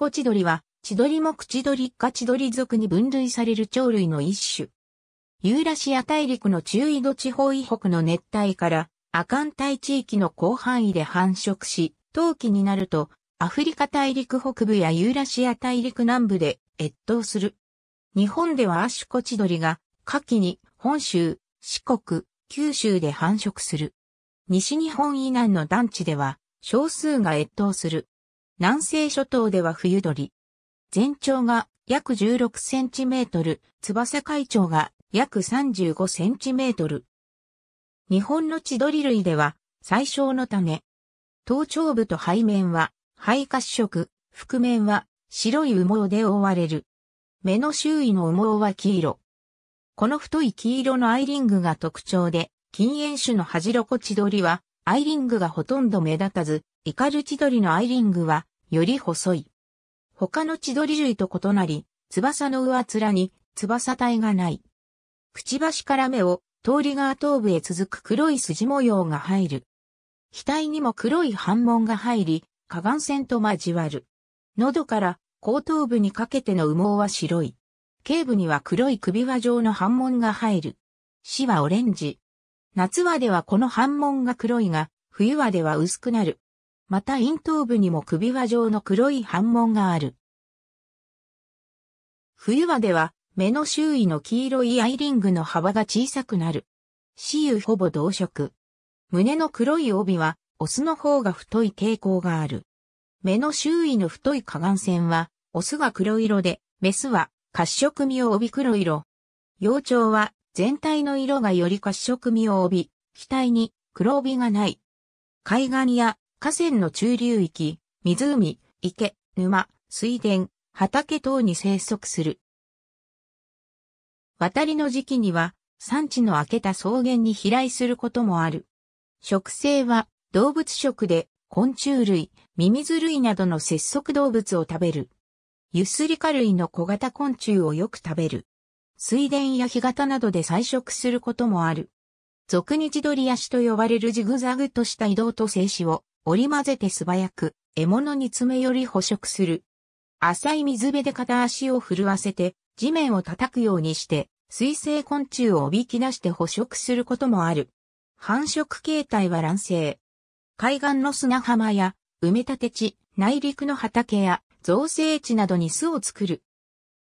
コチドリは、チドリクチドリかチドリ属に分類される鳥類の一種。ユーラシア大陸の中緯度地方以北の熱帯から亜寒帯地域の広範囲で繁殖し、冬季になるとアフリカ大陸北部やユーラシア大陸南部で越冬する。日本ではアシュコチドリが夏季に本州、四国、九州で繁殖する。西日本以南の団地では少数が越冬する。南西諸島では冬鳥。全長が約16センチメートル、翼海長が約35センチメートル。日本の地鳥類では最小のため、頭頂部と背面は肺褐色、腹面は白い羽毛で覆われる。目の周囲の羽毛は黄色。この太い黄色のアイリングが特徴で、禁煙種のハジロコチドリは、アイリングがほとんど目立たず、イカルチドリのアイリングは、より細い。他の千鳥類と異なり、翼の上面に翼体がない。くちばしから目を通り側頭部へ続く黒い筋模様が入る。額にも黒い斑紋が入り、下眼線と交わる。喉から後頭部にかけての羽毛は白い。頸部には黒い首輪状の斑紋が入る。死はオレンジ。夏はではこの斑紋が黒いが、冬はでは薄くなる。また咽頭部にも首輪状の黒い斑紋がある。冬場では目の周囲の黄色いアイリングの幅が小さくなる。雌雄ほぼ同色。胸の黒い帯はオスの方が太い傾向がある。目の周囲の太い下眼線は、オスが黒色で、メスは褐色味を帯び黒色。幼鳥は全体の色がより褐色味を帯び、額に黒帯がない。海岸や河川の中流域、湖、池、沼、水田、畑等に生息する。渡りの時期には、産地の明けた草原に飛来することもある。植生は動物食で昆虫類、ミミズ類などの節足動物を食べる。ユスリカ類の小型昆虫をよく食べる。水田や干潟などで採食することもある。俗に地鳥足と呼ばれるジグザグとした移動と静止を織り混ぜて素早く、獲物に詰め寄り捕食する。浅い水辺で片足を震わせて、地面を叩くようにして、水生昆虫をおびき出して捕食することもある。繁殖形態は卵生。海岸の砂浜や埋め立て地、内陸の畑や造成地などに巣を作る。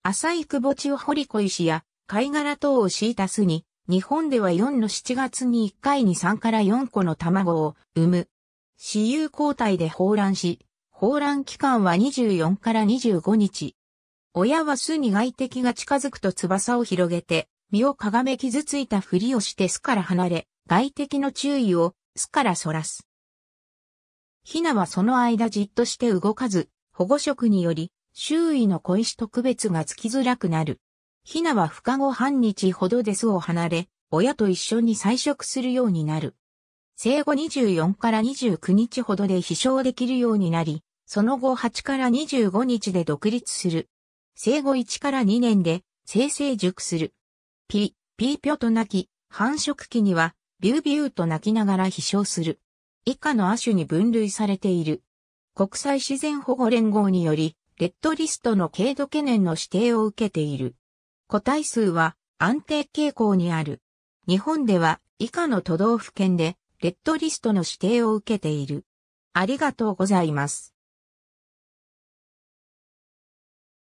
浅い窪地を掘り小石や貝殻等を敷いた巣に、日本では4の7月に1回に3から4個の卵を産む私有交代で放卵し、放卵期間は24から25日。親は巣に外敵が近づくと翼を広げて、身をかがめ傷ついたふりをして巣から離れ、外敵の注意を巣から逸らす。ヒナはその間じっとして動かず、保護色により、周囲の小石と区別がつきづらくなる。ヒナは孵化後半日ほどで巣を離れ、親と一緒に採食するようになる。生後24から29日ほどで飛翔できるようになり、その後8から25日で独立する。生後1から2年で生成熟する。ピ、ピーピョと鳴き、繁殖期にはビュービューと鳴きながら飛翔する。以下の亜種に分類されている。国際自然保護連合により、レッドリストの軽度懸念の指定を受けている。個体数は安定傾向にある。日本では以下の都道府県でレッドリストの指定を受けている。ありがとうございます。